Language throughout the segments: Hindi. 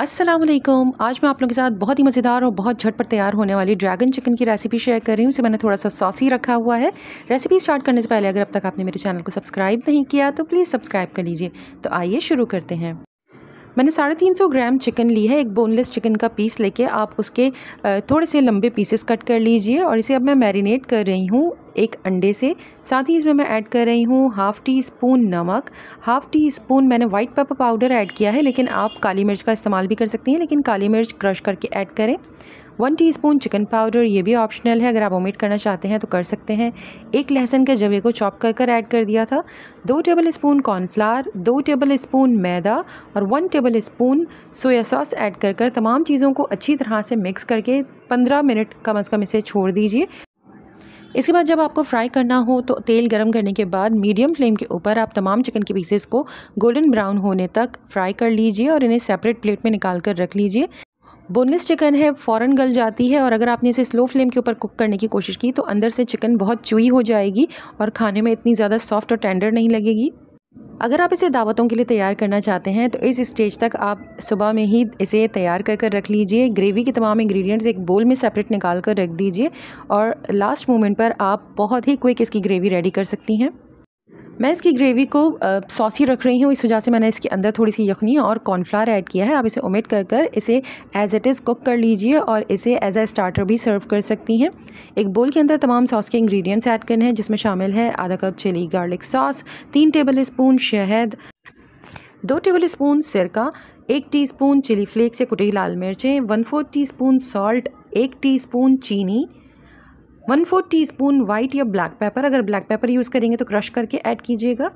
असलम आज मैं आप लोगों के साथ बहुत ही मज़ेदार और बहुत झटपट तैयार होने वाली ड्रैगन चिकन की रेसिपी शेयर कर रही हूँ उसे मैंने थोड़ा सा सॉसी रखा हुआ है रेसिपी स्टार्ट करने से पहले अगर अब तक आपने मेरे चैनल को सब्सक्राइब नहीं किया तो प्लीज़ सब्सक्राइब कर लीजिए तो आइए शुरू करते हैं मैंने साढ़े तीन सौ ग्राम चिकन ली है एक बोनलेस चिकन का पीस लेके आप उसके थोड़े से लंबे पीसेस कट कर लीजिए और इसे अब मैं मैरिनेट कर रही हूँ एक अंडे से साथ ही इसमें मैं ऐड कर रही हूँ हाफ़ टी स्पून नमक हाफ़ टी स्पून मैंने वाइट पेपर पाउडर ऐड किया है लेकिन आप काली मिर्च का इस्तेमाल भी कर सकती हैं लेकिन काली मिर्च क्रश करके ऐड करें वन टीस्पून चिकन पाउडर ये भी ऑप्शनल है अगर आप ओमिट करना चाहते हैं तो कर सकते हैं एक लहसुन के जवे को चॉप कर कर ऐड कर दिया था दो टेबल स्पून कॉर्नफ्लावर दो टेबल स्पून मैदा और one tablespoon soya sauce add कर कर तमाम चीज़ों को अच्छी तरह से मिक्स करके पंद्रह मिनट कम अज़ कम इसे छोड़ दीजिए इसके बाद जब आपको फ्राई करना हो तो तेल गर्म करने के बाद मीडियम फ्लेम के ऊपर आप तमाम चिकन के पीसेस को गोल्डन ब्राउन होने तक फ्राई कर लीजिए और इन्हें सेपरेट प्लेट में निकाल कर रख लीजिए बोनलेस चिकन है फ़ौरन गल जाती है और अगर आपने इसे स्लो फ्लेम के ऊपर कुक करने की कोशिश की तो अंदर से चिकन बहुत चुई हो जाएगी और खाने में इतनी ज़्यादा सॉफ्ट और टेंडर नहीं लगेगी अगर आप इसे दावतों के लिए तैयार करना चाहते हैं तो इस स्टेज तक आप सुबह में ही इसे तैयार कर कर रख लीजिए ग्रेवी के तमाम इंग्रेडिएंट्स एक बोल में सेपरेट निकाल कर रख दीजिए और लास्ट मोमेंट पर आप बहुत ही क्विक इसकी ग्रेवी रेडी कर सकती हैं मैं इसकी ग्रेवी को सॉसी रख रही हूँ इस वजह से मैंने इसके अंदर थोड़ी सी यखनी और कॉर्नफ्लावर ऐड किया है आप इसे ओमेट कर कर इसे एज इट इज़ कुक कर लीजिए और इसे एज अ स्टार्टर भी सर्व कर सकती हैं एक बोल के अंदर तमाम सॉस के इंग्रेडिएंट्स ऐड करने हैं जिसमें शामिल है आधा कप चिली गार्लिक सॉस तीन टेबल स्पून शहद दो टेबल स्पून सिरका एक स्पून चिली फ्लेक्स या कुटी लाल मिर्चें वन फोर्थ स्पून सॉल्ट एक स्पून चीनी one fourth teaspoon white या ब्लैक पेपर अगर ब्लैक पेपर यूज़ करेंगे तो क्रश करके ऐड कीजिएगा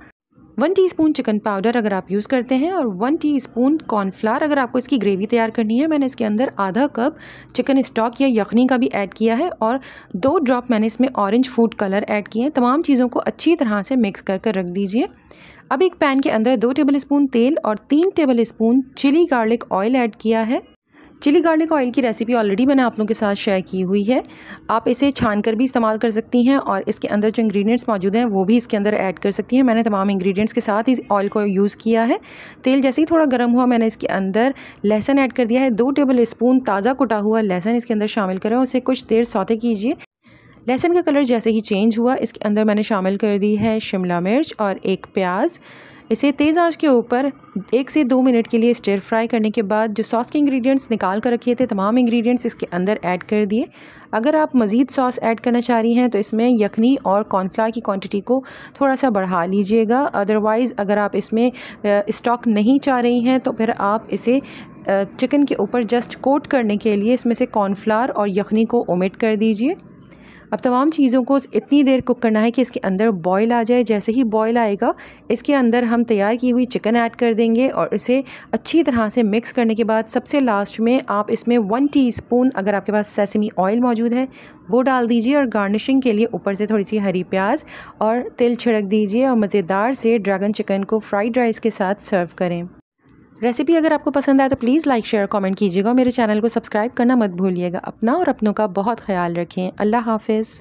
one teaspoon chicken powder अगर आप यूज़ करते हैं और वन टी स्पून कॉर्नफ्लावर अगर आपको इसकी ग्रेवी तैयार करनी है मैंने इसके अंदर आधा कप चिकन स्टॉक या यखनी का भी ऐड किया है और दो ड्रॉप मैंने इसमें ऑरेंज फूड कलर ऐड किए हैं तमाम चीज़ों को अच्छी तरह से मिक्स कर कर रख दीजिए अब एक पैन के अंदर दो टेबल स्पून तेल और तीन tablespoon chilli garlic oil add किया है चिली गार्लिक ऑयल की रेसिपी ऑलरेडी मैंने आप लोगों के साथ शेयर की हुई है आप इसे छान कर भी इस्तेमाल कर सकती हैं और इसके अंदर जो इंग्रेडिएंट्स मौजूद हैं वो भी इसके अंदर ऐड कर सकती हैं मैंने तमाम इंग्रेडिएंट्स के साथ इस ऑयल को यूज़ किया है तेल जैसे ही थोड़ा गर्म हुआ मैंने इसके अंदर लहसन ऐड कर दिया है दो टेबल स्पून ताज़ा कुटा हुआ लहसन इसके अंदर शामिल करें उसे कुछ देर सौते कीजिए लहसन का कलर जैसे ही चेंज हुआ इसके अंदर मैंने शामिल कर दी है शिमला मिर्च और एक प्याज इसे तेज़ आंच के ऊपर एक से दो मिनट के लिए स्टेयर फ्राई करने के बाद जो सॉस के इंग्रेडिएंट्स निकाल कर रखे थे तमाम इंग्रेडिएंट्स इसके अंदर ऐड कर दिए अगर आप मज़ीद सॉस ऐड करना चाह रही हैं तो इसमें यखनी और कॉर्नफ्लावर की क्वांटिटी को थोड़ा सा बढ़ा लीजिएगा अदरवाइज़ अगर आप इसमें स्टॉक नहीं चाह रही हैं तो फिर आप इसे चिकन के ऊपर जस्ट कोट करने के लिए इसमें से कॉर्नफ्लावर और यखनी को ओमिट कर दीजिए अब तमाम चीज़ों को इतनी देर कुक करना है कि इसके अंदर बॉयल आ जाए जैसे ही बॉयल आएगा इसके अंदर हम तैयार की हुई चिकन ऐड कर देंगे और इसे अच्छी तरह से मिक्स करने के बाद सबसे लास्ट में आप इसमें वन टीस्पून अगर आपके पास सेसमी ऑयल मौजूद है वो डाल दीजिए और गार्निशिंग के लिए ऊपर से थोड़ी सी हरी प्याज और तिल छिड़क दीजिए और मज़ेदार से ड्रैगन चिकन को फ्राइड राइस के साथ सर्व करें रेसिपी अगर आपको पसंद आए तो प्लीज़ लाइक शेयर कमेंट कीजिएगा मेरे चैनल को सब्सक्राइब करना मत भूलिएगा अपना और अपनों का बहुत ख्याल रखें अल्लाह हाफिज़